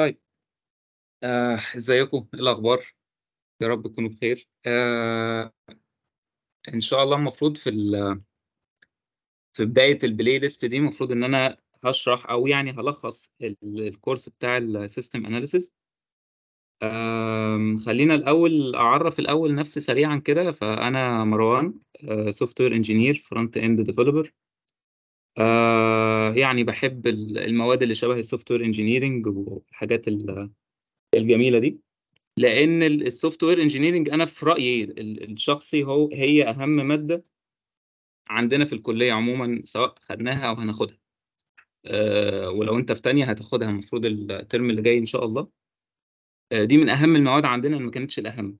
طيب آه، ازيكم ايه الاخبار يا رب تكونوا بخير آه، ان شاء الله المفروض في ال- في بدايه البلاي ليست دي المفروض ان انا هشرح او يعني هلخص الكورس بتاع السيستم اناليسيس خلينا الاول اعرف الاول نفسي سريعا كده فانا مروان سوفت وير انجينير فرونت اند ديفلوبر آه، يعني بحب المواد اللي شبه السوفت وير انجينيرنج والحاجات الجميله دي لان السوفت وير انجينيرنج انا في رايي الشخصي هو هي اهم ماده عندنا في الكليه عموما سواء خدناها او هناخدها آه، ولو انت في تانية هتاخدها المفروض الترم اللي جاي ان شاء الله آه، دي من اهم المواد عندنا ما كانتش الاهم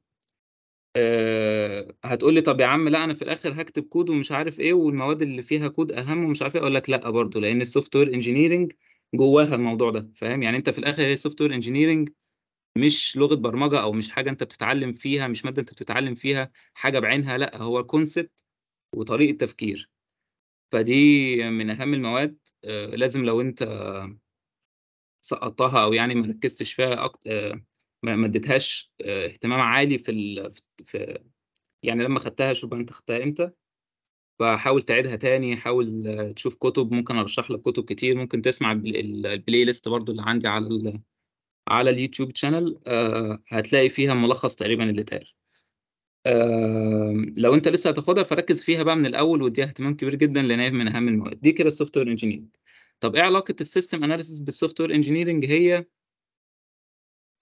أه هتقول لي طب يا عم لا انا في الاخر هكتب كود ومش عارف ايه والمواد اللي فيها كود اهم ومش عارف ايه اقول لك لا برضه لان السوفت وير انجينيرنج جواها الموضوع ده فاهم يعني انت في الاخر هي السوفت وير انجينيرنج مش لغه برمجه او مش حاجه انت بتتعلم فيها مش ماده انت بتتعلم فيها حاجه بعينها لا هو كونسبت وطريقه تفكير فدي من اهم المواد أه لازم لو انت سقطتها او يعني ما ركزتش فيها أكتر آه، ما اديتهاش آه، اهتمام عالي في ال... في يعني لما خدتها شوف انت خدتها امتى فحاول تعيدها تاني حاول تشوف كتب ممكن ارشح لك كتب كتير ممكن تسمع البلاي ليست برضو اللي عندي على ال... على اليوتيوب شانل آه هتلاقي فيها ملخص تقريبا اللي تقال آه لو انت لسه هتاخدها فركز فيها بقى من الاول واديها اهتمام كبير جدا لان هي من اهم المواد دي كده السوفت وير انجينيرنج طب ايه علاقه السيستم اناليسيس بالسوفت وير انجينيرنج هي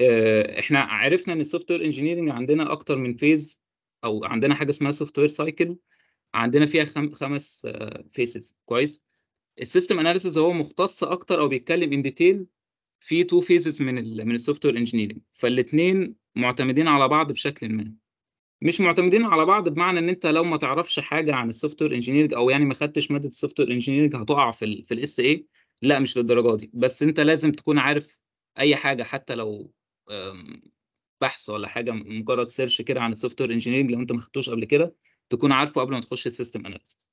آه، احنا عرفنا ان السوفت وير انجينيرنج عندنا اكتر من فيز او عندنا حاجه اسمها سوفت وير سايكل عندنا فيها خم خمس فيسز آه، كويس السيستم اناليسيز هو مختص اكتر او بيتكلم ان ديتيل في تو فيزز من ال من السوفت وير انجينيرنج فالاثنين معتمدين على بعض بشكل ما مش معتمدين على بعض بمعنى ان انت لو ما تعرفش حاجه عن السوفت وير انجينيرنج او يعني ما خدتش ماده السوفت وير انجينيرنج هتقع في ال في الاس اي لا مش للدرجه دي بس انت لازم تكون عارف اي حاجه حتى لو بحث ولا حاجه مجرد سيرش كده عن السوفت وير انجينيرنج لو انت ما خدتوش قبل كده تكون عارفه قبل ما تخش السيستم اناليسس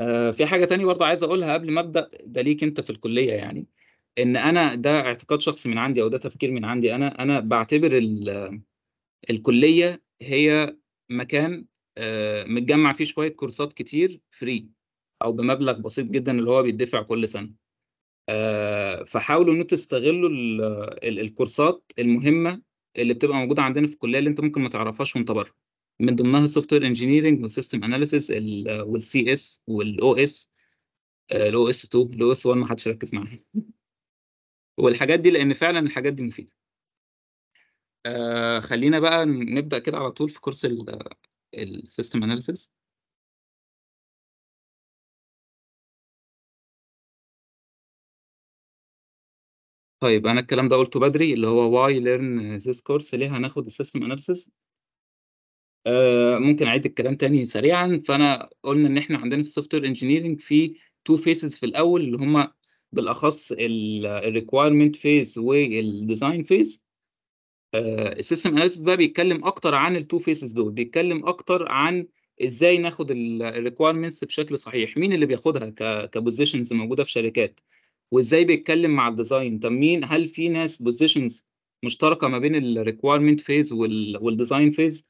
آه، في حاجه تانية برضه عايز اقولها قبل ما ابدا ده ليك انت في الكليه يعني ان انا ده اعتقاد شخصي من عندي او ده تفكير من عندي انا انا بعتبر الكليه هي مكان آه، متجمع فيه شويه كورسات كتير فري او بمبلغ بسيط جدا اللي هو بيدفع كل سنه آه، فحاولوا ان تستغلوا الكورسات المهمه اللي بتبقى موجوده عندنا في الكليه اللي انت ممكن ما تعرفهاش وانت بره من ضمنها السوفت وير انجينيرنج والسيستم اناليسيس والسي اس والاو اس الاو اس 2 الاو اس 1 ما حدش ركز معاها والحاجات دي لان فعلا الحاجات دي مفيده آه خلينا بقى نبدا كده على طول في كورس السيستم اناليسيس طيب انا الكلام ده قلته بدري اللي هو why learn this course ليه هناخد السيستم اناليسيس آه ممكن اعيد الكلام تاني سريعا فانا قلنا ان احنا عندنا في السوفت وير انجينيرنج في تو فيسز في الاول اللي هما بالاخص الريكوايرمنت فيز والديزاين فيز السيستم اناليسيس بقى بيتكلم اكتر عن التو فيسز دول بيتكلم اكتر عن ازاي ناخد requirements بشكل صحيح مين اللي بياخدها كبوزيشنز موجوده في شركات وازاي بيتكلم مع الديزاين طب مين هل في ناس بوزيشنز مشتركه ما بين الريكويرمنت فيز والديزاين فيز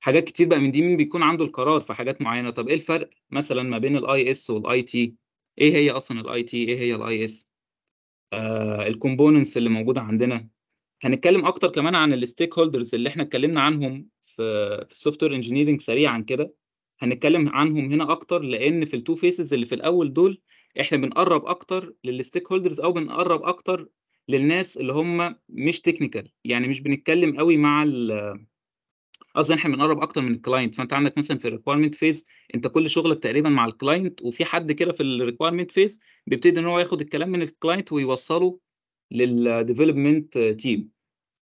حاجات كتير بقى من دي مين بيكون عنده القرار في حاجات معينه طب ايه الفرق مثلا ما بين الاي اس والاي تي ايه هي اصلا الاي تي ايه هي الاي اس الكومبوننتس اللي موجوده عندنا هنتكلم اكتر كمان عن الستيك هولدرز اللي احنا اتكلمنا عنهم في السوفت وير انجينيرنج سريعا كده هنتكلم عنهم هنا اكتر لان في التو فيسز اللي في الاول دول احنا بنقرب اكتر للستيك هولدرز او بنقرب اكتر للناس اللي هم مش تكنيكال يعني مش بنتكلم قوي مع قصدي احنا بنقرب اكتر من الكلاينت فانت عندك مثلا في الريكويرمنت فيز انت كل شغلك تقريبا مع الكلاينت وفي حد كده في الريكويرمنت فيز بيبتدي ان هو ياخد الكلام من الكلاينت ويوصله للديفلوبمنت تيم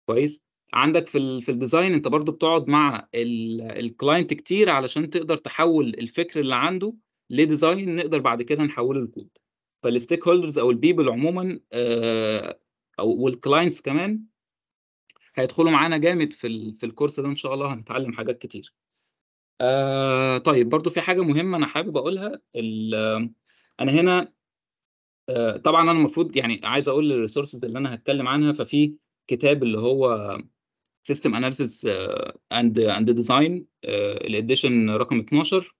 كويس عندك في في الديزاين انت برضو بتقعد مع الكلاينت كتير علشان تقدر تحول الفكر اللي عنده لديزاين نقدر بعد كده نحوله لكود فالستيك هولدرز او البيبل عموما آه او والكلاينتس كمان هيدخلوا معانا جامد في في الكورس ده ان شاء الله هنتعلم حاجات كتير آه طيب برضو في حاجه مهمه انا حابب اقولها انا هنا آه طبعا انا المفروض يعني عايز اقول الريسورسز اللي انا هتكلم عنها ففي كتاب اللي هو سيستم اناليسيس اند اند ديزاين الاديشن رقم 12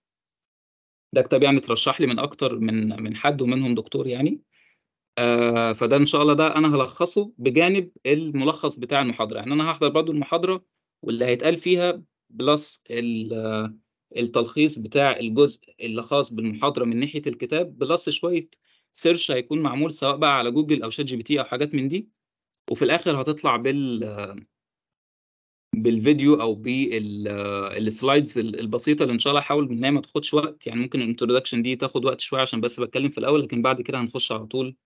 ده كتاب يعني اترشح لي من اكتر من من حد ومنهم دكتور يعني آه فده ان شاء الله ده انا هلخصه بجانب الملخص بتاع المحاضره يعني انا هحضر برضو المحاضره واللي هيتقال فيها بلس آه، التلخيص بتاع الجزء اللي خاص بالمحاضره من ناحيه الكتاب بلس شويه سيرش هيكون معمول سواء بقى على جوجل او شات جي بي تي او حاجات من دي وفي الاخر هتطلع بال آه، بالفيديو او بالسلايدز البسيطه اللي ان شاء الله هحاول ان هي ما تاخدش وقت يعني ممكن الانترودكشن دي تاخد وقت شويه عشان بس بتكلم في الاول لكن بعد كده هنخش على طول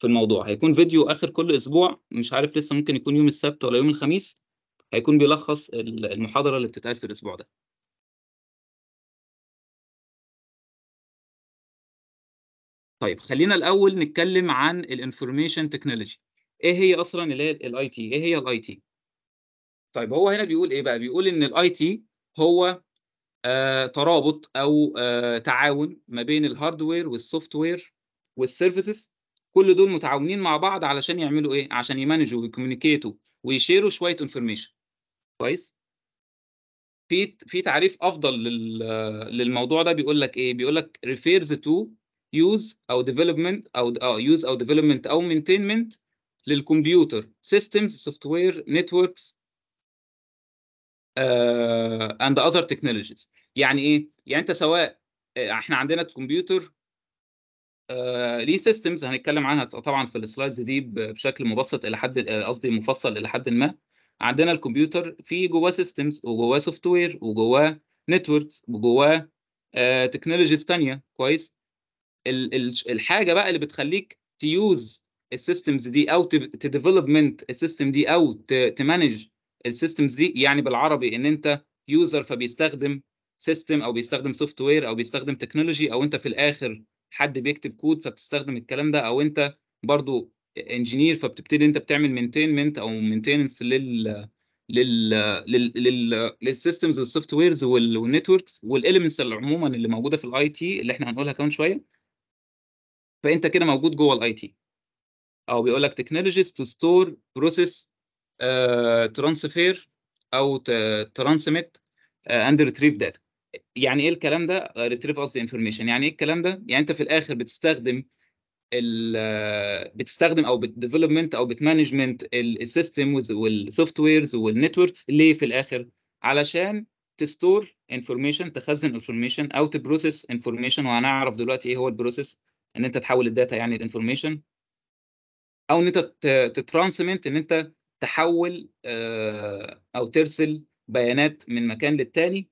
في الموضوع هيكون فيديو اخر كل اسبوع مش عارف لسه ممكن يكون يوم السبت ولا يوم الخميس هيكون بيلخص المحاضره اللي بتتقال في الاسبوع ده طيب خلينا الاول نتكلم عن الانفورميشن تكنولوجي ايه هي اصلا اللي هي الاي تي ايه هي الاي تي طيب هو هنا بيقول ايه بقى بيقول ان الاي تي هو آه ترابط او آه تعاون ما بين الهاردوير والسوفت وير والسيرفيسز كل دول متعاونين مع بعض علشان يعملوا ايه عشان يمانجوا ويكوميونيكيتوا ويشيروا شويه انفورميشن كويس في في تعريف افضل للموضوع ده بيقول لك ايه بيقول لك ريفيرز تو يوز او ديفلوبمنت او اه يوز او ديفلوبمنت او مينتينمنت للكمبيوتر سيستمز سوفت وير نتوركس اند اذر تكنولوجيز يعني ايه يعني انت سواء آه، احنا عندنا الكمبيوتر آه، ليه سيستمز هنتكلم عنها طبعا في السلايدز دي بشكل مبسط الى حد آه، قصدي مفصل الى حد ما عندنا الكمبيوتر في جواه سيستمز وجواه سوفت وير وجواه نتوركس وجواه تكنولوجيز ثانيه كويس الحاجه بقى اللي بتخليك تيوز السيستمز دي او تديفلوبمنت السيستم دي او تمانج السيستمز دي يعني بالعربي ان انت يوزر فبيستخدم سيستم او بيستخدم سوفت وير او بيستخدم تكنولوجي او انت في الاخر حد بيكتب كود فبتستخدم الكلام ده او انت برضو انجينير فبتبتدي انت بتعمل مينتينمنت او مينتيننس لل لل لل للسيستمز والسوفت ويرز والنتوركس والاليمنتس اللي عموما اللي موجوده في الاي تي اللي احنا هنقولها كمان شويه فانت كده موجود جوه الاي تي او بيقول لك تكنولوجيز تو ستور بروسيس ترانسفير آه، او ترانسميت اند ريتريف داتا يعني ايه الكلام ده ريتريف آه، قصدي انفورميشن يعني ايه الكلام ده يعني انت في الاخر بتستخدم آه، بتستخدم او بتديفلوبمنت او بتمانجمنت السيستم والسوفت ويرز والنتوركس ليه في الاخر علشان تستور انفورميشن تخزن انفورميشن او تبروسيس انفورميشن وهنعرف دلوقتي ايه هو البروسيس ان انت تحول الداتا يعني الانفورميشن او ان انت تترانسمنت ان انت تحول آه، او ترسل بيانات من مكان للتاني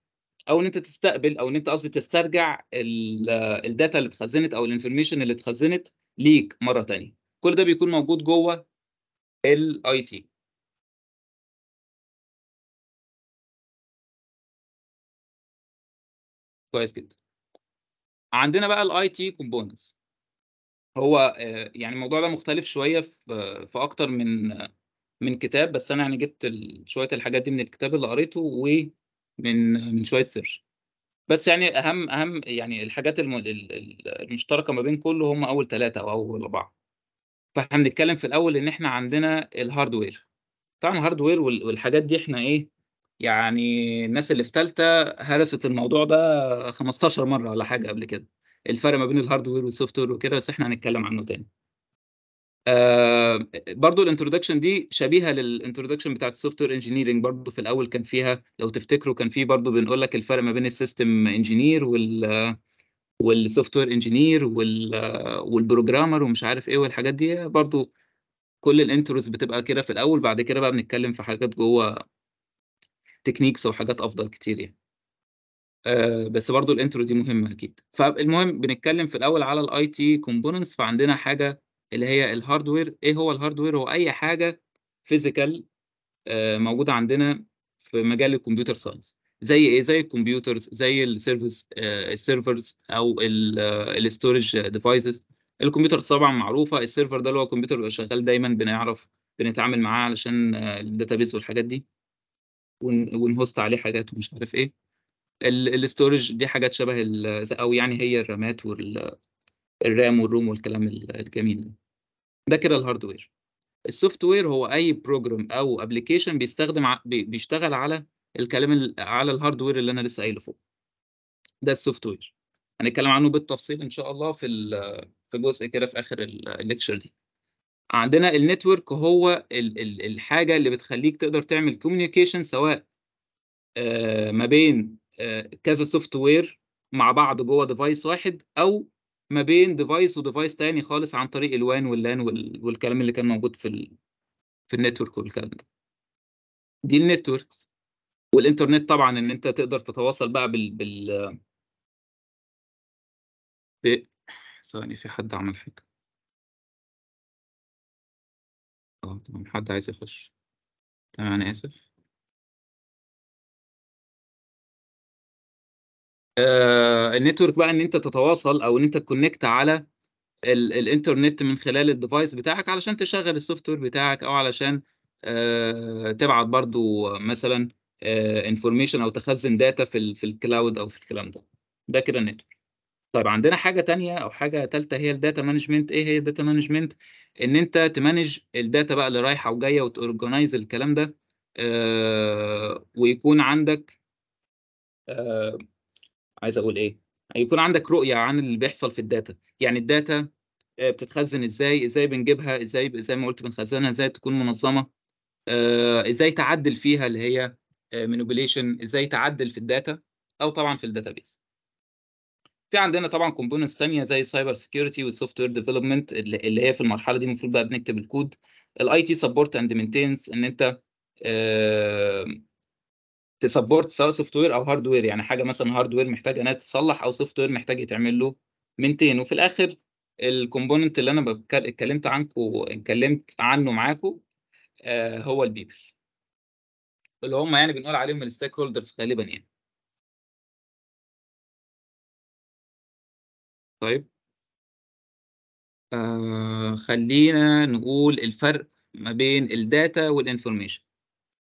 او ان انت تستقبل او ان انت قصدي تسترجع آه، الداتا اللي اتخزنت او الانفورميشن اللي اتخزنت ليك مره تانية كل ده بيكون موجود جوه الاي تي كويس جدا عندنا بقى الاي تي كومبوننتس هو آه، يعني الموضوع ده مختلف شويه في في اكتر من من كتاب بس انا يعني جبت شويه الحاجات دي من الكتاب اللي قريته ومن من شويه سيرش بس يعني اهم اهم يعني الحاجات الم... المشتركه ما بين كله هم اول ثلاثه او اول اربعه فاحنا بنتكلم في الاول ان احنا عندنا الهاردوير طبعا الهاردوير والحاجات دي احنا ايه يعني الناس اللي في ثالثه هرست الموضوع ده 15 مره ولا حاجه قبل كده الفرق ما بين الهاردوير والسوفت وير وكده بس احنا هنتكلم عنه تاني آه برضو الانترودكشن دي شبيهه للانترودكشن بتاعت السوفت وير انجينيرنج برضو في الاول كان فيها لو تفتكروا كان فيه برضو بنقول لك الفرق ما بين السيستم انجينير وال والسوفت وير انجينير والبروجرامر ومش عارف ايه والحاجات دي برضو كل الانتروز بتبقى كده في الاول بعد كده بقى بنتكلم في حاجات جوه تكنيكس وحاجات افضل كتير يعني آه، بس برضو الانترو دي مهمه اكيد فالمهم بنتكلم في الاول على الاي تي كومبوننتس فعندنا حاجه اللي هي الهاردوير ايه هو الهاردوير هو اي حاجه فيزيكال آه، موجوده عندنا في مجال الكمبيوتر ساينس زي ايه زي الكمبيوترز زي السيرفيس آه، السيرفرز او الاستورج آه، ديفايسز الكمبيوتر طبعا معروفه السيرفر ده اللي هو الكمبيوتر بيبقى شغال دايما بنعرف بنتعامل معاه علشان الداتابيز والحاجات دي ونهوست عليه حاجات ومش عارف ايه الاستورج دي حاجات شبه او يعني هي الرامات الرام والروم والكلام الجميل ده ده كده الهاردوير السوفت وير هو اي بروجرام او ابلكيشن بيستخدم بيشتغل على الكلام على الهاردوير اللي انا لسه قايله فوق ده السوفت وير هنتكلم عنه بالتفصيل ان شاء الله في في جزء كده في اخر الليكشر دي عندنا النتورك هو ال ال الحاجه اللي بتخليك تقدر تعمل كوميونيكيشن سواء آه ما بين آه كذا سوفت وير مع بعض جوه ديفايس واحد او ما بين ديفايس وديفايس تاني خالص عن طريق الوان واللان والكلام اللي كان موجود في ال... في النتورك والكلام ده دي النتورك والانترنت طبعا ان انت تقدر تتواصل بقى بال بال ب... إيه؟ ثواني في حد عمل حاجه اه تمام حد عايز يخش تمام انا اسف آه، النتورك بقى ان انت تتواصل او ان انت تكونكت على الانترنت من خلال الديفايس بتاعك علشان تشغل السوفت وير بتاعك او علشان آه، تبعت برضو مثلا انفورميشن آه، او تخزن داتا في في الكلاود او في الكلام ده ده كده النتورك طيب عندنا حاجه ثانيه او حاجه ثالثه هي الداتا مانجمنت ايه هي الداتا مانجمنت ان انت تمانج الداتا بقى اللي رايحه وجايه وتورجنايز الكلام ده ويكون عندك عايز اقول ايه يكون عندك رؤيه عن اللي بيحصل في الداتا يعني الداتا آه، بتتخزن ازاي ازاي بنجيبها ازاي زي ما قلت بنخزنها ازاي تكون منظمه آه، ازاي تعدل فيها اللي هي مانيبيوليشن آه، ازاي تعدل في الداتا او طبعا في الداتابيس في عندنا طبعا كومبوننتس ثانيه زي السايبر سكيورتي والسوفت وير ديفلوبمنت اللي هي في المرحله دي المفروض بقى بنكتب الكود الاي تي سبورت اند مينتينز ان انت تسبورت سواء سوفت وير او هارد وير يعني حاجه مثلا هارد وير محتاجه انها تتصلح او سوفت وير محتاج يتعمل له منتين وفي الاخر الكومبوننت اللي انا اتكلمت عنكم اتكلمت عنه معاكم آه هو البيبل اللي هم يعني بنقول عليهم الستيك هولدرز غالبا يعني طيب آه خلينا نقول الفرق ما بين الداتا والانفورميشن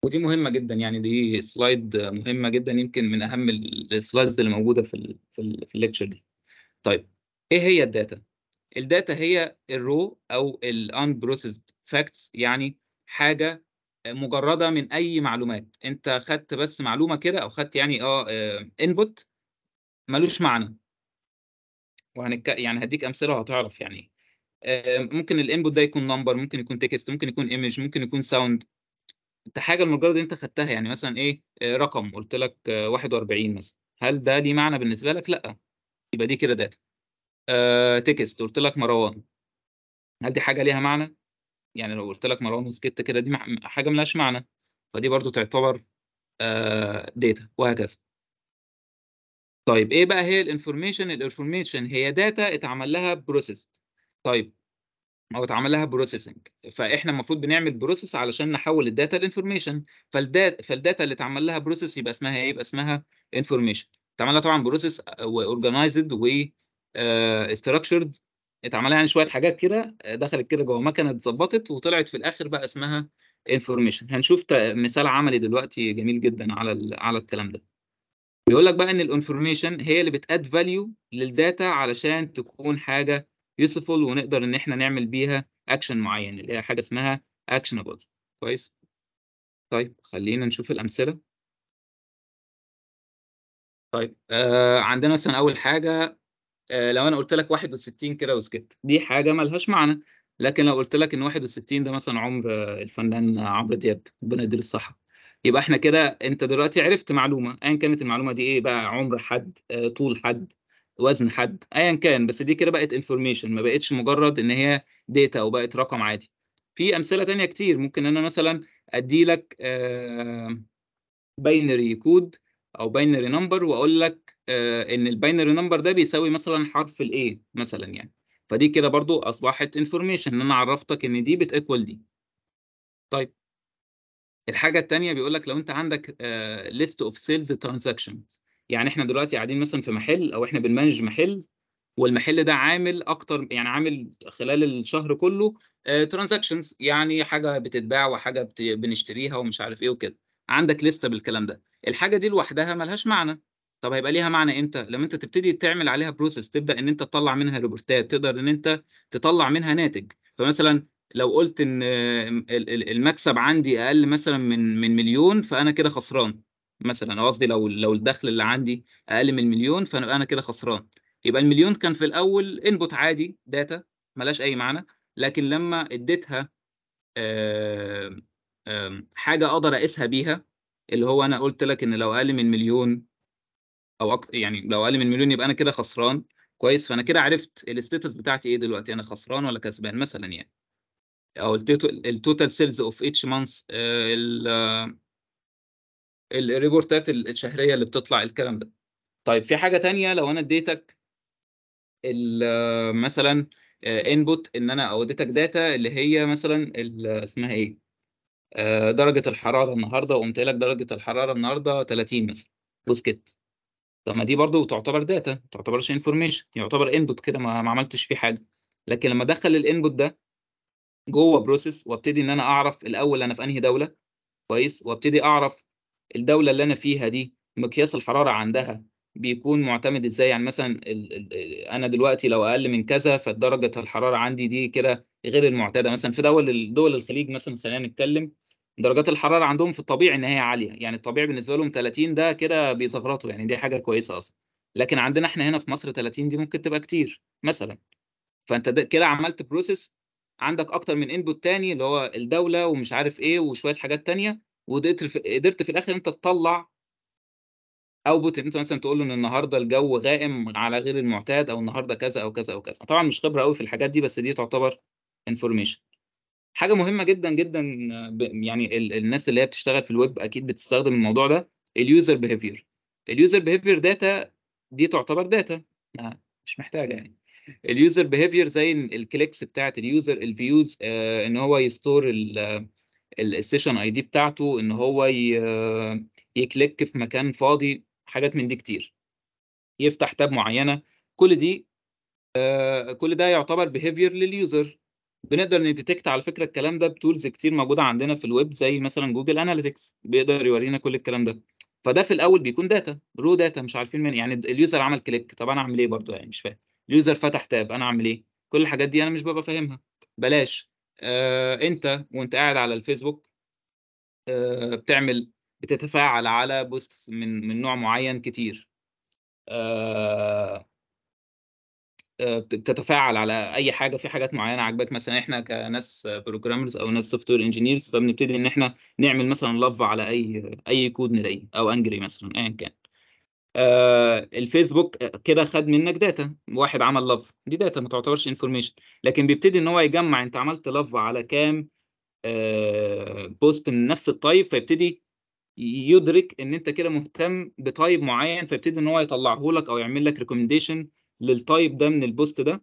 ودي مهمه جدا يعني دي سلايد مهمه جدا يمكن من اهم السلايدز اللي موجوده في الـ في, الـ في الليكشر دي طيب ايه هي الداتا الداتا هي الرو او الـ unprocessed facts يعني حاجه مجرده من اي معلومات انت خدت بس معلومه كده او خدت يعني اه انبوت آه، ملوش معنى وهنك يعني هديك امثله وهتعرف يعني آه، ممكن الانبوت ده يكون نمبر ممكن يكون تكست ممكن يكون ايمج ممكن يكون ساوند انت حاجه المجرد انت خدتها يعني مثلا ايه آه، رقم قلت لك 41 آه، مثلا هل ده ليه معنى بالنسبه لك لا يبقى دي كده داتا آه تكست قلت لك مروان هل دي حاجه ليها معنى يعني لو قلت لك مروان وسكت كده دي حاجه ملهاش معنى فدي برضو تعتبر آه داتا وهكذا طيب ايه بقى هي الانفورميشن الانفورميشن هي داتا اتعمل لها بروسيس طيب او اتعمل لها بروسيسنج فاحنا المفروض بنعمل بروسيس علشان نحول الداتا لانفورميشن فالداتا فالداتا اللي اتعمل لها بروسيس يبقى اسمها ايه يبقى اسمها انفورميشن اتعمل لها طبعا بروسيس اورجنايزد و استراكشرد آه، اتعمل لها يعني شويه حاجات كده دخلت كده جوه مكنه اتظبطت وطلعت في الاخر بقى اسمها انفورميشن هنشوف مثال عملي دلوقتي جميل جدا على على الكلام ده بيقول لك بقى ان الانفورميشن هي اللي بتاد فاليو للداتا علشان تكون حاجه يوسفول ونقدر ان احنا نعمل بيها اكشن معين اللي هي حاجه اسمها actionable كويس طيب خلينا نشوف الامثله طيب آه عندنا مثلا اول حاجه آه لو انا قلت لك 61 كده وسكت دي حاجه ملهاش معنى لكن لو قلت لك ان 61 ده مثلا عمر آه، الفنان عمرو دياب ربنا يديله الصحه يبقى احنا كده انت دلوقتي عرفت معلومه ايا كانت المعلومه دي ايه بقى عمر حد آه طول حد وزن حد ايا كان بس دي كده بقت انفورميشن ما بقتش مجرد ان هي داتا وبقت رقم عادي في امثله تانية كتير ممكن انا مثلا ادي لك باينري آه، كود او باينري نمبر واقول لك آه، ان الباينري نمبر ده بيساوي مثلا حرف الاي مثلا يعني فدي كده برضو اصبحت انفورميشن ان انا عرفتك ان دي بتيكوال دي طيب الحاجه الثانيه بيقول لك لو انت عندك ليست اوف سيلز ترانزاكشنز يعني احنا دلوقتي قاعدين مثلا في محل او احنا بنمانج محل والمحل ده عامل اكتر يعني عامل خلال الشهر كله ترانزاكشنز آه، يعني حاجه بتتباع وحاجه بنشتريها ومش عارف ايه وكده عندك لسته بالكلام ده الحاجه دي لوحدها ملهاش معنى طب هيبقى ليها معنى امتى لما انت تبتدي تعمل عليها بروسيس تبدا ان انت تطلع منها ريبورتات تقدر ان انت تطلع منها ناتج فمثلا لو قلت ان آه، المكسب عندي اقل مثلا من من مليون فانا كده خسران مثلا انا قصدي لو لو الدخل اللي عندي اقل من المليون فانا انا كده خسران يبقى المليون كان في الاول انبوت عادي داتا ملاش اي معنى لكن لما اديتها حاجه اقدر اقيسها بيها اللي هو انا قلت لك ان لو اقل من مليون او أكتر يعني لو اقل من مليون يبقى انا كده خسران كويس فانا كده عرفت الستاتس بتاعتي ايه دلوقتي انا خسران ولا كسبان مثلا يعني او التوتال سيلز اوف اتش مانث الريبورتات الشهريه اللي بتطلع الكلام ده طيب في حاجه تانية لو انا اديتك مثلا انبوت آه، ان انا او اديتك داتا اللي هي مثلا اسمها ايه آه، درجه الحراره النهارده وقمت لك درجه الحراره النهارده 30 مثلا بوسكيت طب ما دي برضو تعتبر داتا ما تعتبرش انفورميشن يعتبر انبوت كده ما عملتش فيه حاجه لكن لما ادخل الانبوت ده جوه بروسيس وابتدي ان انا اعرف الاول انا في انهي دوله كويس وابتدي اعرف الدوله اللي انا فيها دي مقياس الحراره عندها بيكون معتمد ازاي يعني مثلا انا دلوقتي لو اقل من كذا فدرجه الحراره عندي دي كده غير المعتاده مثلا في دول دول الخليج مثلا خلينا نتكلم درجات الحراره عندهم في الطبيعي ان هي عاليه يعني الطبيعي بالنسبه لهم 30 ده كده بيزغرطوا يعني دي حاجه كويسه اصلا لكن عندنا احنا هنا في مصر 30 دي ممكن تبقى كتير مثلا فانت كده عملت بروسيس عندك اكتر من انبوت تاني اللي هو الدوله ومش عارف ايه وشويه حاجات تانيه وقدرت في... قدرت في الاخر انت تطلع اوتبوت ان انت مثلا تقول له ان النهارده الجو غائم على غير المعتاد او النهارده كذا او كذا او كذا طبعا مش خبره قوي في الحاجات دي بس دي تعتبر انفورميشن حاجه مهمه جدا جدا يعني الناس اللي هي بتشتغل في الويب اكيد بتستخدم الموضوع ده اليوزر بيهيفير اليوزر بيهيفير داتا دي تعتبر داتا آه، مش محتاجه يعني اليوزر بيهيفير زي الكليكس بتاعت اليوزر الفيوز آه، ان هو يستور السيشن اي دي بتاعته ان هو يكليك في مكان فاضي حاجات من دي كتير يفتح تاب معينه كل دي آه، كل ده يعتبر بيهيفير لليوزر بنقدر نديتكت على فكره الكلام ده بتولز كتير موجوده عندنا في الويب زي مثلا جوجل اناليتكس بيقدر يورينا كل الكلام ده فده في الاول بيكون داتا رو داتا مش عارفين من يعني اليوزر عمل كليك طب انا اعمل ايه برضو يعني مش فاهم اليوزر فتح تاب انا اعمل ايه كل الحاجات دي انا مش ببقى فاهمها بلاش آه، انت وانت قاعد على الفيسبوك آه، بتعمل بتتفاعل على بوست من من نوع معين كتير آه، بتتفاعل على اي حاجه في حاجات معينه عجبك مثلا احنا كناس بروجرامرز او ناس سوفت وير انجينيرز فبنبتدي ان احنا نعمل مثلا لف على اي اي كود نلاقيه او انجري مثلا ايا كان آه، الفيسبوك كده خد منك داتا واحد عمل لاف دي داتا ما تعتبرش انفورميشن لكن بيبتدي ان هو يجمع انت عملت لاف على كام بوست آه، من نفس الطيب فيبتدي يدرك ان انت كده مهتم بطيب معين فيبتدي ان هو يطلعه لك او يعمل لك ريكومنديشن للطيب ده من البوست ده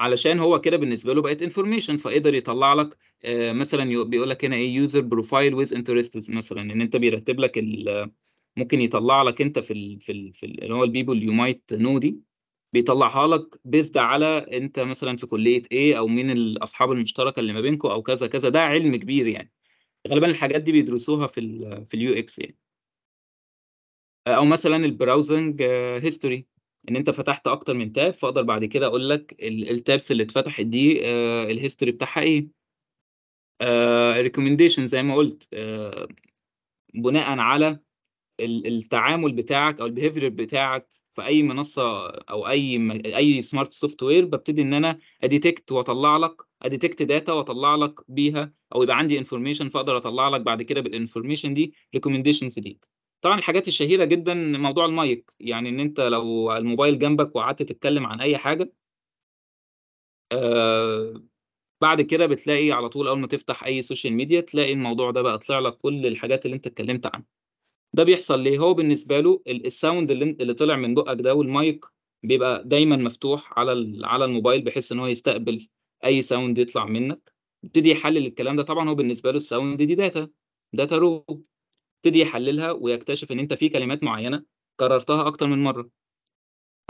علشان هو كده بالنسبه له بقت انفورميشن فقدر يطلع لك آه، مثلا بيقول لك هنا ايه يوزر بروفايل ويز انترستس مثلا ان انت بيرتب لك ال ممكن يطلع لك انت في الـ في الـ في اللي هو البيبول يو مايت نو دي بيطلعها لك بيزد على انت مثلا في كليه ايه او مين الاصحاب المشتركه اللي ما بينكم او كذا كذا ده علم كبير يعني غالبا الحاجات دي بيدرسوها في الـ في اليو اكس يعني او مثلا البراوزنج هيستوري ان انت فتحت اكتر من تاب فاقدر بعد كده اقول لك التابس اللي اتفتحت دي آه، الهيستوري بتاعها ايه ريكومنديشن آه، زي ما قلت آه، بناء على التعامل بتاعك او البيهيفير بتاعك في اي منصه او اي م... اي سمارت سوفت وير ببتدي ان انا اديتكت واطلع لك اديتكت داتا واطلع لك بيها او يبقى عندي انفورميشن فاقدر اطلع لك بعد كده بالانفورميشن دي ريكومنديشنز ليك طبعا الحاجات الشهيره جدا موضوع المايك يعني ان انت لو الموبايل جنبك وقعدت تتكلم عن اي حاجه آه بعد كده بتلاقي على طول اول ما تفتح اي سوشيال ميديا تلاقي الموضوع ده بقى طلع لك كل الحاجات اللي انت اتكلمت عنها ده بيحصل ليه هو بالنسبه له الساوند اللي, اللي طلع من بقك ده والمايك بيبقى دايما مفتوح على على الموبايل بحيث ان هو يستقبل اي ساوند يطلع منك يبتدي يحلل الكلام ده طبعا هو بالنسبه له الساوند دي داتا داتا رو يبتدي يحللها ويكتشف ان انت في كلمات معينه كررتها اكتر من مره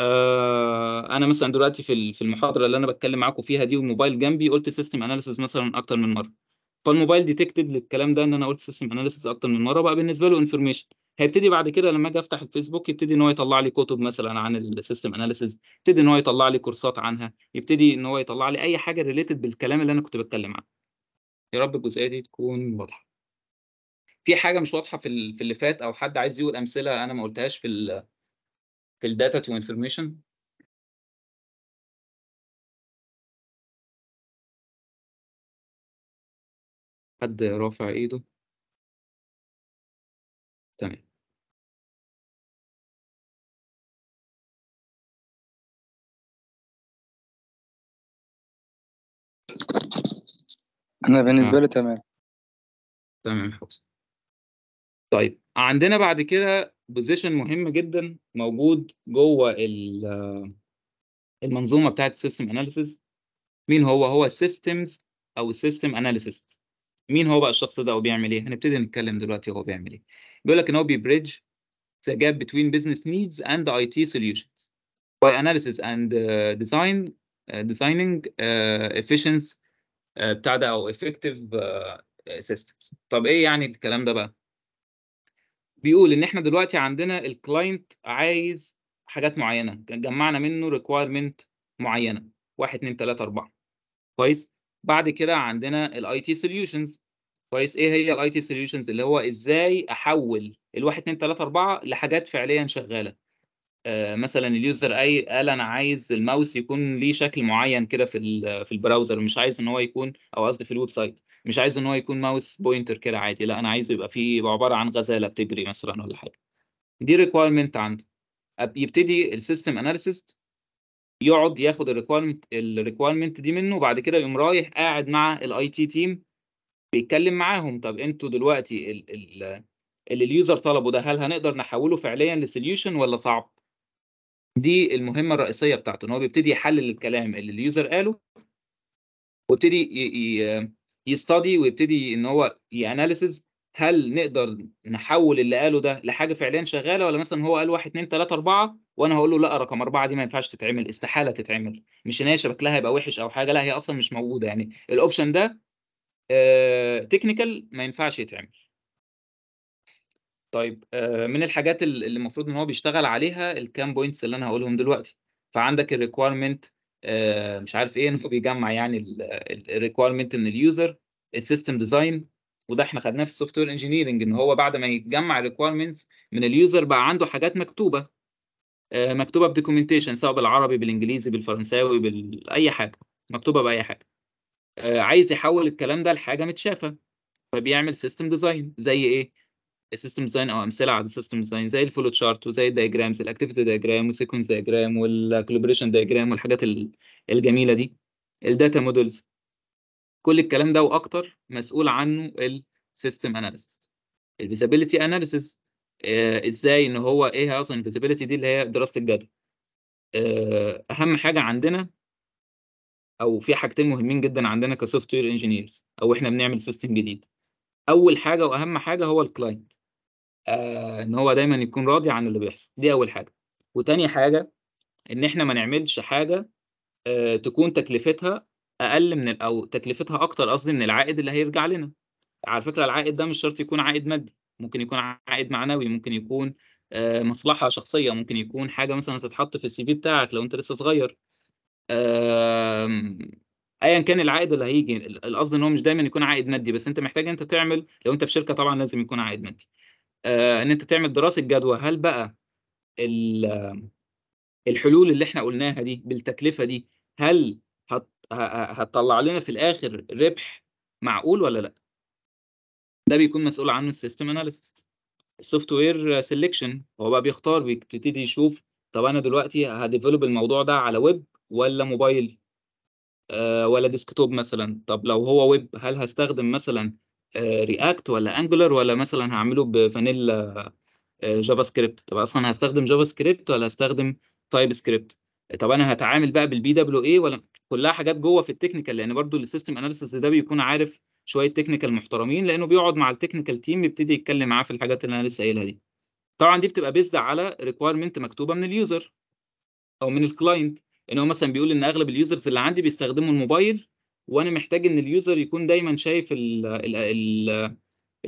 آه انا مثلا دلوقتي في في المحاضره اللي انا بتكلم معاكم فيها دي والموبايل جنبي قلت سيستم اناليسز مثلا اكتر من مره فالموبايل ديتكتد للكلام ده ان انا قلت سيستم اناليسيس اكتر من مره بقى بالنسبه له انفورميشن هيبتدي بعد كده لما اجي افتح الفيسبوك يبتدي ان هو يطلع لي كتب مثلا عن السيستم اناليسيز يبتدي ان هو يطلع لي كورسات عنها يبتدي ان هو يطلع لي اي حاجه ريليتد بالكلام اللي انا كنت بتكلم عنه يا رب الجزئيه دي تكون واضحه في حاجه مش واضحه في اللي فات او حد عايز يقول امثله انا ما قلتهاش في الـ في الداتا تو انفورميشن حد رافع ايده تمام انا بالنسبه لي تمام تمام حسن طيب عندنا بعد كده بوزيشن مهم جدا موجود جوه المنظومه بتاعت السيستم اناليسيس مين هو هو السيستمز او السيستم اناليست مين هو بقى الشخص ده وبيعمل ايه هنبتدي نتكلم دلوقتي هو بيعمل ايه بيقول لك ان هو بيبريدج ذا جاب بتوين بزنس نيدز اند اي تي سوليوشنز باي اناليسيس اند ديزاين ديزايننج افيشنس بتاع ده او افكتيف سيستمز. Uh, طب ايه يعني الكلام ده بقى بيقول ان احنا دلوقتي عندنا الكلاينت عايز حاجات معينه جمعنا منه ريكوايرمنت معينه 1 2 3 4 كويس بعد كده عندنا الاي تي سوليوشنز كويس ايه هي الاي تي سوليوشنز اللي هو ازاي احول ال1 2 3 4 لحاجات فعليا شغاله آه مثلا اليوزر اي قال انا عايز الماوس يكون ليه شكل معين كده في في البراوزر مش عايز ان هو يكون او قصدي في الويب سايت مش عايز ان هو يكون ماوس بوينتر كده عادي لا انا عايزه يبقى فيه عباره عن غزاله بتجري مثلا ولا حاجه دي ريكويرمنت عندي يبتدي السيستم اناليست يقعد ياخد الريكويرمنت الريكويرمنت دي منه وبعد كده يقوم رايح قاعد مع الاي تي تيم بيتكلم معاهم طب انتوا دلوقتي اللي اليوزر طلبه ده هل هنقدر نحوله فعليا لسوليوشن ولا صعب؟ دي المهمه الرئيسيه بتاعته ان هو بيبتدي يحلل الكلام اللي اليوزر قاله ويبتدي يستدي ويبتدي ان هو ياناليسز هل نقدر نحول اللي قاله ده لحاجه فعليا شغاله ولا مثلا هو قال 1 2 3 4 وانا هقول له لا رقم 4 دي ما ينفعش تتعمل استحاله تتعمل مش ان هي شكلها هيبقى وحش او حاجه لا هي اصلا مش موجوده يعني الاوبشن ده تكنيكال آه، ما ينفعش يتعمل طيب آه، من الحاجات اللي المفروض ان هو بيشتغل عليها الكام بوينتس اللي انا هقولهم دلوقتي فعندك الريكويرمنت آه، مش عارف ايه انه بيجمع يعني الريكويرمنت من اليوزر السيستم ديزاين وده احنا خدناه في السوفت وير انجينيرنج ان هو بعد ما يتجمع الريكويرمنتس من اليوزر بقى عنده حاجات مكتوبه آه، مكتوبه بدوكيومنتيشن سواء بالعربي بالانجليزي بالفرنساوي باي حاجه مكتوبه باي حاجه آه، عايز يحول الكلام ده لحاجه متشافه فبيعمل سيستم ديزاين زي ايه السيستم ديزاين او امثله على السيستم ديزاين زي الفلو تشارت وزي الدايجرامز الاكتيفيتي دايجرام والسيكونس دايجرام والكولابريشن دايجرام والحاجات الجميله دي الداتا مودلز كل الكلام ده واكتر مسؤول عنه السيستم اناليست الفيزابيلتي اناليسيس ازاي ان هو ايه اصلا الفيزابيلتي دي اللي هي دراسه الجدوى آه، اهم حاجه عندنا او في حاجتين مهمين جدا عندنا كسوفت وير انجينيرز او احنا بنعمل سيستم جديد اول حاجه واهم حاجه هو الكلاينت آه، ان هو دايما يكون راضي عن اللي بيحصل دي اول حاجه وتاني حاجه ان احنا ما نعملش حاجه آه، تكون تكلفتها أقل من ال أو تكلفتها أكتر قصدي من العائد اللي هيرجع لنا على فكرة العائد ده مش شرط يكون عائد مادي ممكن يكون عائد معنوي ممكن يكون آه، مصلحة شخصية ممكن يكون حاجة مثلا هتتحط في السي في بتاعك لو أنت لسه صغير آه ايا كان العائد اللي هيجي القصد ان هو مش دايما يكون عائد مادي بس انت محتاج انت تعمل لو انت في شركه طبعا لازم يكون عائد مادي آه ان انت تعمل دراسه جدوى هل بقى الحلول اللي احنا قلناها دي بالتكلفه دي هل هتطلع لنا في الاخر ربح معقول ولا لا ده بيكون مسؤول عنه السيستم اناليسيس السوفت وير سيلكشن هو بقى بيختار بيبتدي يشوف طب انا دلوقتي هديفلوب الموضوع ده على ويب ولا موبايل آه، ولا ديسكتوب مثلا طب لو هو ويب هل هستخدم مثلا آه، رياكت ولا انجولار ولا مثلا هعمله بفانيلا آه، جافا سكريبت طب اصلا هستخدم جافا سكريبت ولا هستخدم تايب سكريبت طب انا هتعامل بقى بالبي دبليو اي ولا كلها حاجات جوه في التكنيكال لان برضو السيستم اناليسيس ده بيكون عارف شويه تكنيكال محترمين لانه بيقعد مع التكنيكال تيم يبتدي يتكلم معاه في الحاجات اللي انا لسه قايلها دي طبعا دي بتبقى بيزد على ريكويرمنت مكتوبه من اليوزر او من الكلاينت ان هو مثلا بيقول ان اغلب اليوزرز اللي عندي بيستخدموا الموبايل وانا محتاج ان اليوزر يكون دايما شايف ال ال ال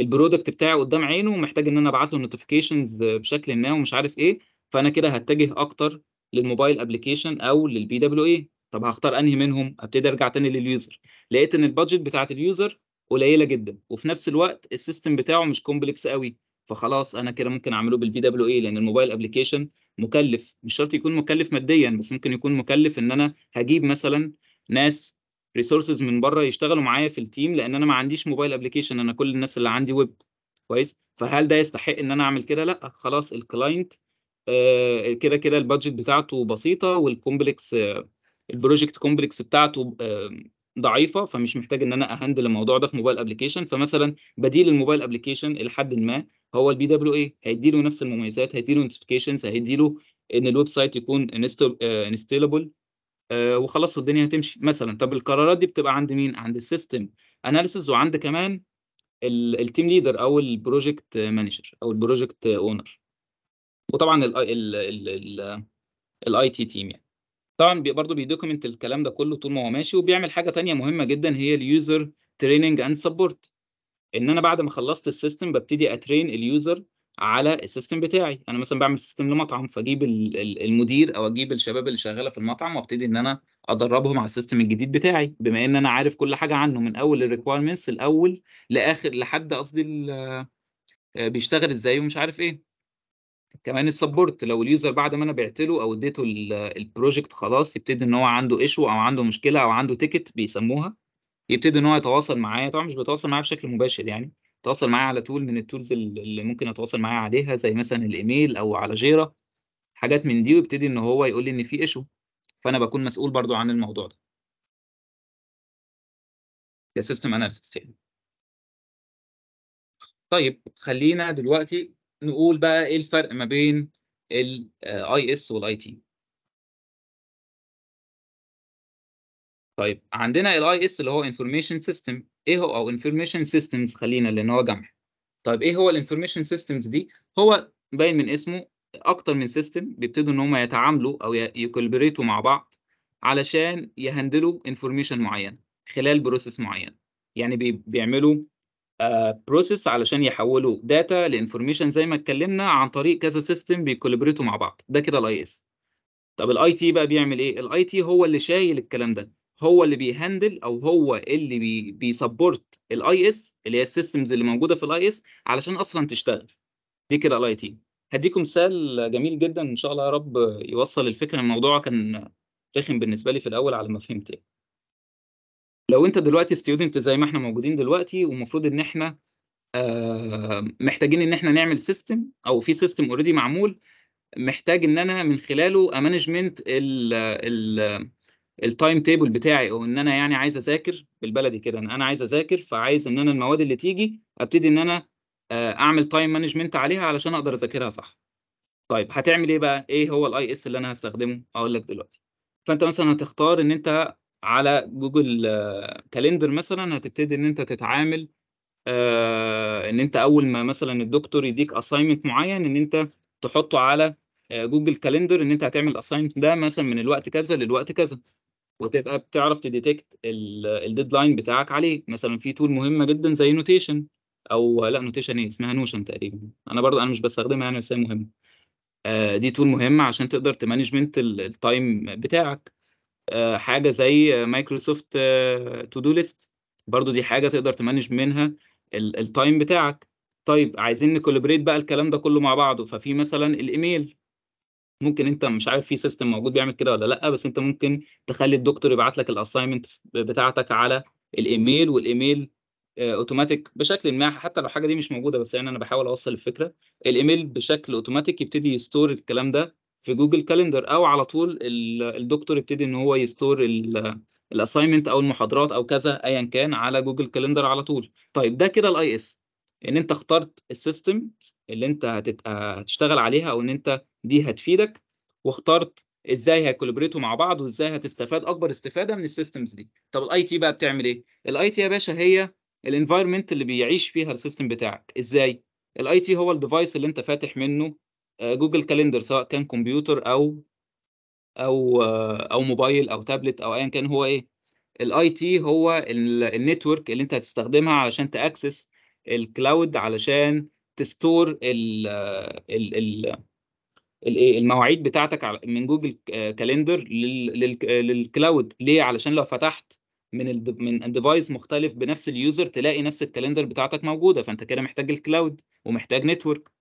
البرودكت بتاعي قدام عينه ومحتاج ان انا ابعت له نوتيفيكيشنز بشكل ما ومش عارف ايه فانا كده هتجه اكتر للموبايل ابلكيشن او للبي دبليو اي طب هختار انهي منهم ابتدي ارجع تاني لليوزر لقيت ان البادجت بتاعه اليوزر قليله جدا وفي نفس الوقت السيستم بتاعه مش كومبلكس قوي فخلاص انا كده ممكن اعمله بالبي دبليو اي لان الموبايل ابلكيشن مكلف مش شرط يكون مكلف ماديا بس ممكن يكون مكلف ان انا هجيب مثلا ناس ريسورسز من بره يشتغلوا معايا في التيم لان انا ما عنديش موبايل ابلكيشن انا كل الناس اللي عندي ويب كويس فهل ده يستحق ان انا اعمل كده لا خلاص الكلاينت آه، كده كده البادجت بتاعته بسيطه والكومبلكس آه البروجكت كومبلكس بتاعته ضعيفه فمش محتاج ان انا اهندل الموضوع ده في موبايل ابلكيشن فمثلا بديل الموبايل ابلكيشن لحد ما هو البي دبليو اي هيديله نفس المميزات هيديله نوتيفيكيشنز هيديله ان الويب سايت يكون انستيلبل وخلاص والدنيا هتمشي مثلا طب القرارات دي بتبقى عند مين عند السيستم اناليسز وعند كمان التيم ليدر او البروجكت مانجر او البروجكت اونر وطبعا الاي تي تيم يعني طبعا برضه بيدوكمنت الكلام ده كله طول ما هو ماشي وبيعمل حاجه ثانيه مهمه جدا هي اليوزر تريننج اند سبورت ان انا بعد ما خلصت السيستم ببتدي اترين اليوزر على السيستم بتاعي انا مثلا بعمل سيستم لمطعم فاجيب المدير او اجيب الشباب اللي شغاله في المطعم وابتدي ان انا ادربهم على السيستم الجديد بتاعي بما ان انا عارف كل حاجه عنه من اول الريكويرمنتس الاول لاخر لحد قصدي آه، بيشتغل ازاي ومش عارف ايه كمان السبورت لو اليوزر بعد ما انا بعت له او اديته البروجكت خلاص يبتدي ان هو عنده ايشو او عنده مشكله او عنده تيكت بيسموها يبتدي ان هو يتواصل معايا طبعا مش بيتواصل معايا بشكل مباشر يعني يتواصل معايا على تول من التولز اللي ممكن اتواصل معايا عليها زي مثلا الايميل او على جيرا حاجات من دي ويبتدي ان هو يقول لي ان في ايشو فانا بكون مسؤول برضو عن الموضوع ده سيستم اناليسيس يعني طيب خلينا دلوقتي نقول بقى ايه الفرق ما بين الاي اس آه، والاي تي طيب عندنا الاي اس اللي هو انفورميشن سيستم ايه هو او انفورميشن سيستمز خلينا لان هو جمع طيب ايه هو الانفورميشن سيستمز دي هو باين من اسمه اكتر من سيستم بيبتدوا ان هم يتعاملوا او يكولبريتوا مع بعض علشان يهندلوا انفورميشن معينه خلال بروسيس معين يعني بيعملوا بروسيس آه، علشان يحولوا داتا لانفورميشن زي ما اتكلمنا عن طريق كذا سيستم بيكولبريتوا مع بعض ده كده الاي اس طب الاي تي بقى بيعمل ايه الاي تي هو اللي شايل الكلام ده هو اللي بيهندل او هو اللي بي بيسبورت الاي اس اللي هي السيستمز اللي موجوده في الاي اس علشان اصلا تشتغل دي كده الاي تي هديكم مثال جميل جدا ان شاء الله يا رب يوصل الفكره الموضوع كان رخم بالنسبه لي في الاول على ما فهمت يعني لو انت دلوقتي ستودنت زي ما احنا موجودين دلوقتي ومفروض ان احنا آه، محتاجين ان احنا نعمل سيستم او في سيستم اوريدي معمول محتاج ان انا من خلاله امانجمنت التايم تيبل بتاعي او ان انا يعني عايز اذاكر بالبلدي كده انا عايز اذاكر فعايز ان انا المواد اللي تيجي ابتدي ان انا آه، اعمل تايم مانجمنت عليها علشان اقدر اذاكرها صح طيب هتعمل ايه بقى ايه هو الاي اس اللي انا هستخدمه اقول لك دلوقتي فانت مثلا هتختار ان انت على جوجل كاليندر مثلا هتبتدي ان انت تتعامل آه، ان انت اول ما مثلا الدكتور يديك اساينمنت معين ان انت تحطه على آه، جوجل كاليندر ان انت هتعمل الاساينمنت ده مثلا من الوقت كذا للوقت كذا وتبقى بتعرف تديتكت الديدلاين بتاعك عليه مثلا في تول مهمه جدا زي نوتيشن او لا نوتيشن ايه اسمها نوشن تقريبا انا برضه انا مش بستخدمها يعني بس هي مهمه آه، دي تول مهمه عشان تقدر تمانجمنت التايم بتاعك آه، حاجه زي مايكروسوفت تو دو ليست برضو دي حاجه تقدر تمانج منها التايم بتاعك طيب عايزين نكولابريت بقى الكلام ده كله مع بعضه ففي مثلا الايميل ممكن انت مش عارف في سيستم موجود بيعمل كده ولا لا بس انت ممكن تخلي الدكتور يبعت لك الاساينمنت بتاعتك على الايميل والايميل اوتوماتيك آه، بشكل ما حتى لو الحاجه دي مش موجوده بس يعني انا بحاول اوصل الفكره الايميل بشكل اوتوماتيك يبتدي يستور الكلام ده في جوجل كالندر او على طول الدكتور يبتدي ان هو يستور الاساينمنت او المحاضرات او كذا ايا كان على جوجل كالندر على طول طيب ده كده الاي اس ان انت اخترت السيستم اللي انت هتشتغل عليها او ان انت دي هتفيدك واخترت ازاي هيكولابريتوا مع بعض وازاي هتستفاد اكبر استفاده من السيستمز دي طب الاي تي بقى بتعمل ايه الاي تي يا باشا هي الانفايرمنت اللي بيعيش فيها السيستم بتاعك ازاي الاي تي هو الديفايس اللي انت فاتح منه آه، جوجل كاليندر سواء كان كمبيوتر او او آه، او موبايل او تابلت او ايا كان هو ايه الاي تي هو النتورك اللي انت هتستخدمها علشان تاكسس الكلاود علشان تستور ال آه، ال إيه، المواعيد بتاعتك من جوجل كاليندر للكلاود ليه علشان لو فتحت من من ديفايس مختلف بنفس اليوزر تلاقي نفس الكاليندر بتاعتك موجوده فانت كده محتاج الكلاود ومحتاج نتورك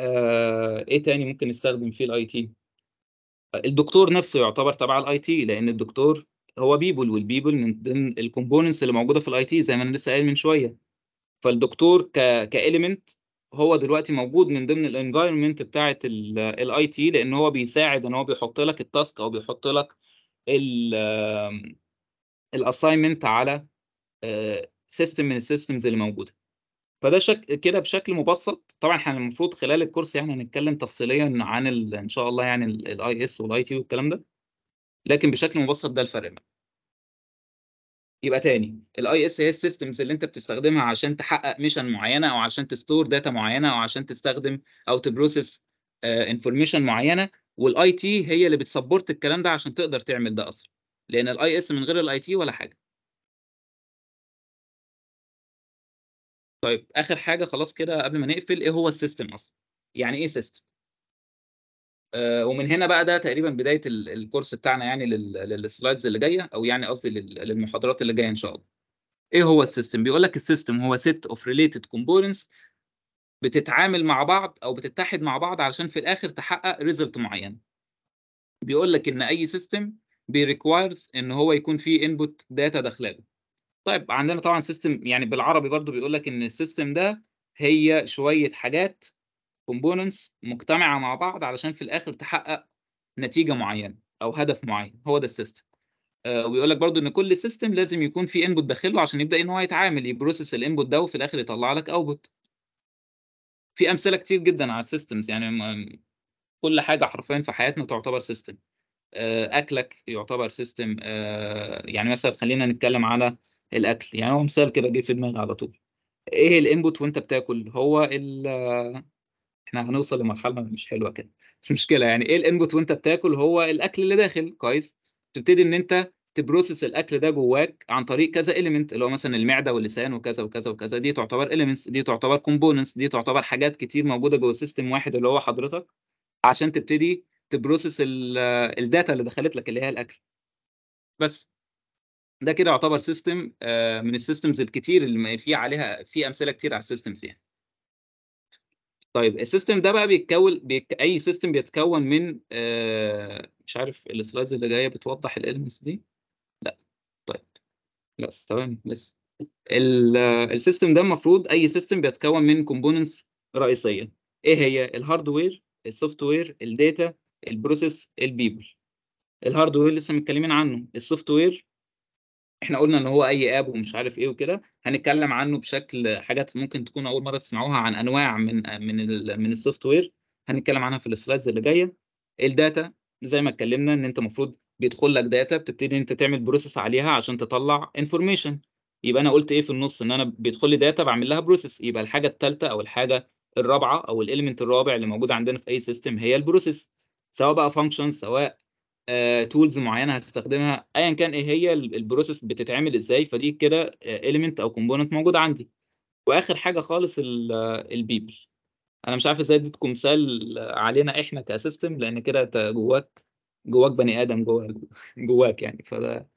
آه، ايه تاني ممكن نستخدم فيه الاي تي الدكتور نفسه يعتبر تبع الاي تي لان الدكتور هو بيبل والبيبل من ضمن الكومبوننتس اللي موجوده في الاي تي زي ما انا لسه قايل من شويه فالدكتور ك كاليمنت هو دلوقتي موجود من ضمن الانفايرمنت بتاعه الاي تي لان هو بيساعد ان هو بيحط لك التاسك او بيحط لك الاساينمنت على سيستم آه، من السيستمز اللي موجوده فده شك كده بشكل مبسط طبعا احنا المفروض خلال الكورس يعني هنتكلم تفصيليا عن ال... ان شاء الله يعني الاي اس والاي تي والكلام ده لكن بشكل مبسط ده الفرق بقى يبقى تاني الاي اس هي السيستمز اللي انت بتستخدمها عشان تحقق ميشن معينه او عشان تستور داتا معينه او عشان تستخدم او تبروسس انفورميشن آه، معينه والاي تي هي اللي بتسبورت الكلام ده عشان تقدر تعمل ده اصلا لان الاي اس من غير الاي تي ولا حاجه طيب اخر حاجه خلاص كده قبل ما نقفل ايه هو السيستم اصلا يعني ايه سيستم آه ومن هنا بقى ده تقريبا بدايه الكورس بتاعنا يعني للسلايدز اللي جايه او يعني قصدي للمحاضرات اللي جايه ان شاء الله ايه هو السيستم بيقول لك السيستم هو سيت اوف ريليتد كومبوننتس بتتعامل مع بعض او بتتحد مع بعض علشان في الاخر تحقق ريزلت معين بيقول لك ان اي سيستم بيريكوايرز ان هو يكون فيه انبوت داتا داخله طيب عندنا طبعًا سيستم يعني بالعربي برضه بيقول لك إن السيستم ده هي شوية حاجات كومبوننتس مجتمعة مع بعض علشان في الآخر تحقق نتيجة معينة أو هدف معين هو ده السيستم آه وبيقول لك برضه إن كل سيستم لازم يكون فيه انبوت داخله عشان يبدأ إن هو يتعامل يبروسس الانبوت ده وفي الآخر يطلع لك اوتبوت في أمثلة كتير جدا على السيستمز يعني كل حاجة حرفيا في حياتنا تعتبر سيستم آه، أكلك يعتبر سيستم آه، يعني مثلا خلينا نتكلم على الاكل يعني هو مثال كده جه في دماغي على طول ايه الانبوت وانت بتاكل هو ال احنا هنوصل لمرحله مش حلوه كده مش مشكله يعني ايه الانبوت وانت بتاكل هو الاكل اللي داخل كويس تبتدي ان انت تبروسس الاكل ده جواك عن طريق كذا اليمنت اللي هو مثلا المعده واللسان وكذا وكذا وكذا دي تعتبر اليمنتس دي تعتبر كومبوننتس دي تعتبر حاجات كتير موجوده جوه سيستم واحد اللي هو حضرتك عشان تبتدي تبروسس الداتا اللي دخلت لك اللي هي الاكل بس ده كده يعتبر سيستم آه، من السيستمز الكتير اللي في عليها في امثله كتير على السيستمز يعني طيب السيستم ده بقى بيتكون بيك... اي سيستم بيتكون من آه... مش عارف السلايدز اللي جايه بتوضح الالمنتس دي لا طيب لا تمام لسه السيستم ده المفروض اي سيستم بيتكون من كومبوننتس رئيسيه ايه هي الهاردوير السوفت وير الداتا البروسيس البيبل الهاردوير لسه متكلمين عنه السوفت وير احنا قلنا ان هو اي اب ومش عارف ايه وكده هنتكلم عنه بشكل حاجات ممكن تكون اول مره تسمعوها عن انواع من من الـ من السوفت وير هنتكلم عنها في السلايدز اللي جايه الداتا زي ما اتكلمنا ان انت المفروض بيدخل لك داتا بتبتدي انت تعمل بروسيس عليها عشان تطلع انفورميشن يبقى انا قلت ايه في النص ان انا بيدخل لي داتا بعمل لها بروسيس يبقى الحاجه الثالثه او الحاجه الرابعه او الاليمنت الرابع اللي موجود عندنا في اي سيستم هي البروسيس سواء بقى فانكشن سواء تولز آه، معينه هستخدمها ايا كان ايه هي البروسيس بتتعمل ازاي فدي كده اليمنت او كومبوننت موجود عندي واخر حاجه خالص البيبل انا مش عارف ازاي اديتكم مثال علينا احنا كسيستم لان كده انت جواك جواك بني ادم جواك جواك يعني فده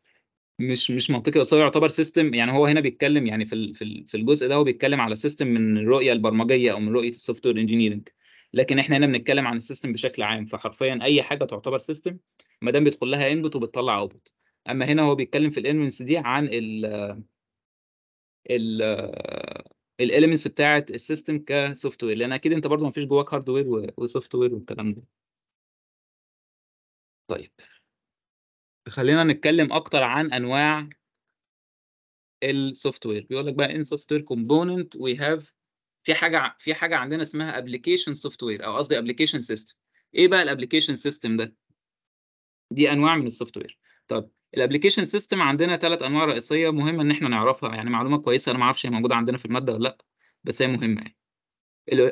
مش مش منطقي بس هو يعتبر سيستم يعني هو هنا بيتكلم يعني في في الجزء ده هو بيتكلم على سيستم من الرؤيه البرمجيه او من رؤيه السوفت وير انجينيرنج لكن احنا هنا بنتكلم عن السيستم بشكل عام فحرفيا اي حاجه تعتبر سيستم ما دام بيدخل لها انبوت وبتطلع اوتبوت اما هنا هو بيتكلم في الاليمنتس دي عن ال ال الاليمنتس بتاعه السيستم كسوفت وير لان اكيد انت برضو ما فيش جواك هاردوير وسوفت وير والكلام ده طيب خلينا نتكلم اكتر عن انواع السوفت وير بيقول لك بقى ان سوفت وير كومبوننت وي هاف في حاجه في حاجه عندنا اسمها ابلكيشن سوفت وير او قصدي ابلكيشن سيستم ايه بقى الابلكيشن سيستم ده دي انواع من السوفت وير طب الابلكيشن سيستم عندنا ثلاث انواع رئيسيه مهمه ان احنا نعرفها يعني معلومه كويسه انا ما اعرفش هي موجوده عندنا في الماده ولا لا بس هي مهمه يعني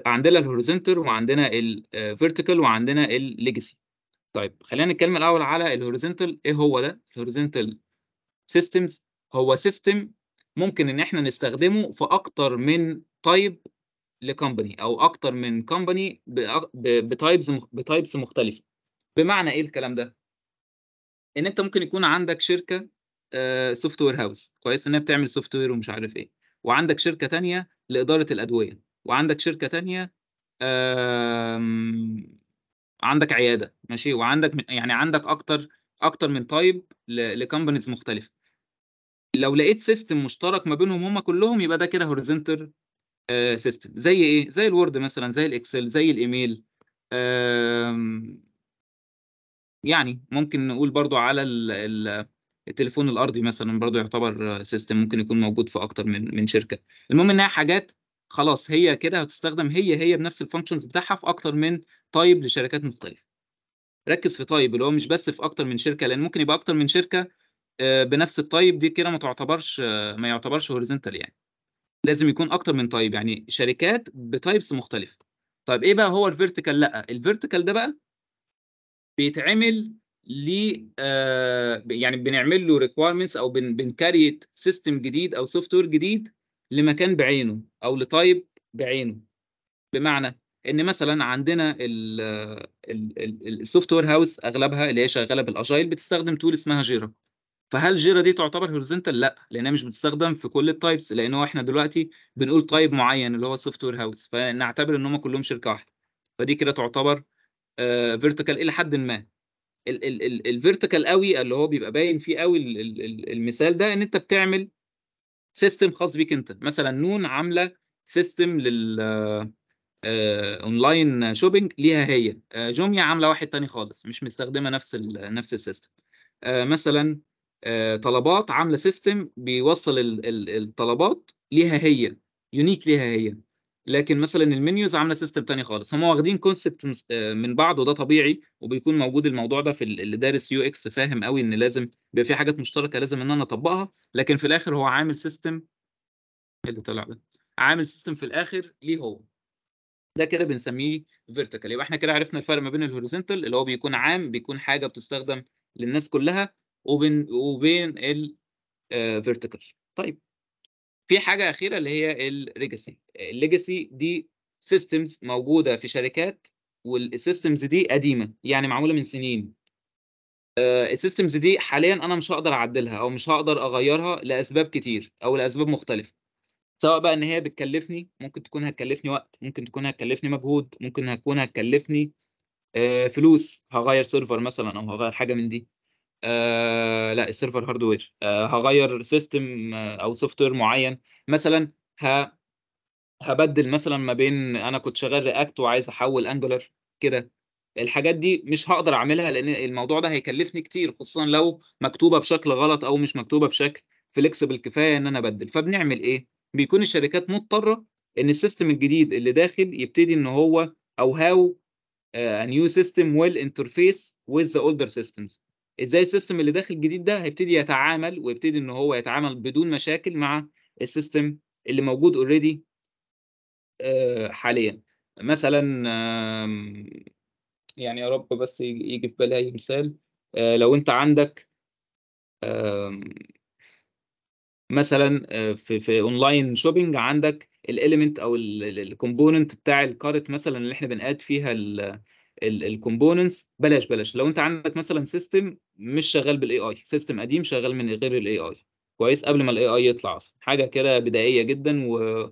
عندنا الهوريزونتال وعندنا الفيرتيكال آه، وعندنا الليجاسي طيب خلينا نتكلم الاول على الهوريزونتال ايه هو ده الهوريزونتال سيستمز هو سيستم ممكن ان احنا نستخدمه في اكتر من تايب لكومباني او اكتر من كومباني بتايبز بتايبس مختلفه بمعنى ايه الكلام ده ان انت ممكن يكون عندك شركه سوفت وير هاوس كويس ان هي بتعمل سوفت وير ومش عارف ايه وعندك شركه تانية لاداره الادويه وعندك شركه تانية عندك عياده ماشي وعندك يعني عندك اكتر اكتر من تايب لكومبانيز مختلفه لو لقيت سيستم مشترك ما بينهم هم كلهم يبقى ده كده هوريزنتال سيستم زي ايه زي الوورد مثلا زي الاكسل زي الايميل يعني ممكن نقول برضو على التليفون الارضي مثلا برضو يعتبر سيستم ممكن يكون موجود في اكتر من من شركه المهم انها حاجات خلاص هي كده هتستخدم هي هي بنفس الفانكشنز بتاعها في اكتر من تايب لشركات مختلفه ركز في تايب اللي هو مش بس في اكتر من شركه لان ممكن يبقى اكتر من شركه آه، بنفس التايب دي كده ما تعتبرش آه، ما يعتبرش هوريزونتال يعني لازم يكون اكتر من تايب يعني شركات بتايبس مختلفه طيب ايه بقى هو الفيرتيكال لا الفيرتيكال ده بقى بيتعمل ل آه يعني بنعمل له ريكويرمنتس او بن بنكريت سيستم جديد او سوفت وير جديد لمكان بعينه او لتايب بعينه بمعنى ان مثلا عندنا السوفت وير هاوس اغلبها اللي هي شغاله بالاجايل بتستخدم تول اسمها جيرا فهل جيرا دي تعتبر هوريزونتال؟ لا لانها مش بتستخدم في كل التايبس لان هو احنا دلوقتي بنقول تايب معين اللي هو سوفت وير هاوس فنعتبر ان هم كلهم شركه واحده فدي كده تعتبر فيرتيكال آه، الى حد ما الفيرتيكال قوي اللي هو بيبقى باين فيه قوي المثال ده ان انت بتعمل سيستم خاص بيك انت مثلا نون عامله سيستم لل اونلاين آه، آه، شوبينج ليها هي جوميا عامله واحد تاني خالص مش مستخدمه نفس ال نفس السيستم مثلا آه، طلبات عامله سيستم بيوصل الطلبات ليها هي يونيك ليها هي لكن مثلا المنيوز عامله سيستم تاني خالص هم واخدين كونسبت آه، من بعض وده طبيعي وبيكون موجود الموضوع ده في اللي دارس يو اكس فاهم قوي ان لازم بيبقى في حاجات مشتركه لازم ان انا اطبقها لكن في الاخر هو عامل سيستم إيه اللي طلع ده عامل سيستم في الاخر ليه هو ده كده بنسميه فيرتيكال يبقى احنا كده عرفنا الفرق ما بين الهوريزونتال اللي هو بيكون عام بيكون حاجه بتستخدم للناس كلها وبين وبين آه، vertical طيب في حاجه اخيره اللي هي الليجاسي الليجاسي دي سيستمز موجوده في شركات والسيستمز دي قديمه يعني معموله من سنين السيستمز آه، دي حاليا انا مش هقدر اعدلها او مش هقدر اغيرها لاسباب كتير او لاسباب مختلفه سواء بقى ان هي بتكلفني ممكن تكون هتكلفني وقت ممكن تكون هتكلفني مجهود ممكن هتكون هتكلفني آه، فلوس هغير سيرفر مثلا او هغير حاجه من دي آه، لا السيرفر هاردوير آه هغير سيستم آه او سوفت وير معين مثلا ه هبدل مثلا ما بين انا كنت شغال رياكت وعايز احول انجلر كده الحاجات دي مش هقدر اعملها لان الموضوع ده هيكلفني كتير خصوصا لو مكتوبه بشكل غلط او مش مكتوبه بشكل فليكسبل كفايه ان انا ابدل فبنعمل ايه بيكون الشركات مضطره ان السيستم الجديد اللي داخل يبتدي ان هو او هاو آه، a سيستم ويل انترفيس interface with the older ازاي السيستم اللي داخل الجديد ده هيبتدي يتعامل ويبتدي ان هو يتعامل بدون مشاكل مع السيستم اللي موجود اوريدي آه، حاليا مثلا يعني يا رب بس يجي في بالي اي مثال آه، لو انت عندك مثلا آه، في في اونلاين شوبينج عندك الاليمنت او الكومبوننت بتاع الكارت مثلا اللي احنا بنقاد فيها الكومبوننتس بلاش بلاش لو انت عندك مثلا سيستم مش شغال بالاي اي سيستم قديم شغال من غير الاي اي كويس قبل ما الاي اي يطلع اصلا حاجه كده بدائيه جدا و...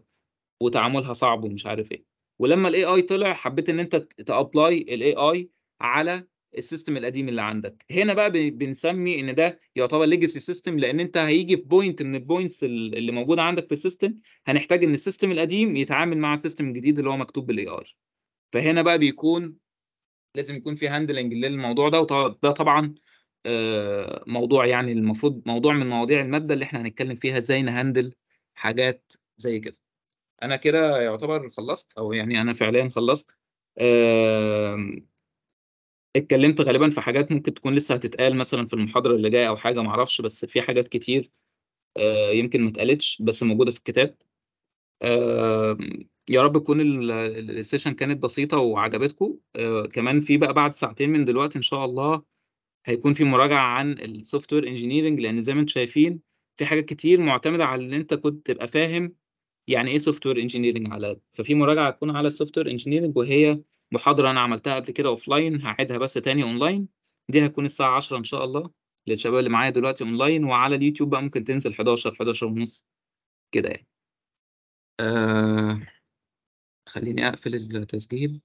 وتعاملها صعب ومش عارف ايه ولما الاي اي طلع حبيت ان انت تابلاي الاي اي على السيستم القديم اللي عندك هنا بقى بنسمي ان ده يعتبر ليجاسي سيستم لان انت هيجي في بوينت من البوينتس اللي موجوده عندك في السيستم هنحتاج ان السيستم القديم يتعامل مع السيستم الجديد اللي هو مكتوب بالاي اي فهنا بقى بيكون لازم يكون في هاندلنج للموضوع ده وده طبعا آه، موضوع يعني المفروض موضوع من مواضيع الماده اللي احنا هنتكلم فيها ازاي نهندل حاجات زي كده انا كده يعتبر خلصت او يعني انا فعليا خلصت اتكلمت غالبا في حاجات ممكن تكون لسه هتتقال مثلا في المحاضره اللي جايه او حاجه معرفش بس في حاجات كتير آه، يمكن ما اتقالتش بس موجوده في الكتاب يا رب تكون السيشن كانت بسيطه وعجبتكم آه، كمان في بقى بعد ساعتين من دلوقتي ان شاء الله هيكون في مراجعه عن السوفت وير انجينيرنج لان زي ما انتم شايفين في حاجات كتير معتمده على ان انت كنت تبقى فاهم يعني ايه سوفت وير انجينيرنج على ففي مراجعه هتكون على السوفت وير انجينيرنج وهي محاضره انا عملتها قبل كده اوف لاين هعيدها بس تاني اونلاين دي هتكون الساعه 10 ان شاء الله للشباب اللي معايا دلوقتي اونلاين وعلى اليوتيوب بقى ممكن تنزل 11 11 ونص كده يعني آه، خليني أقفل التسجيل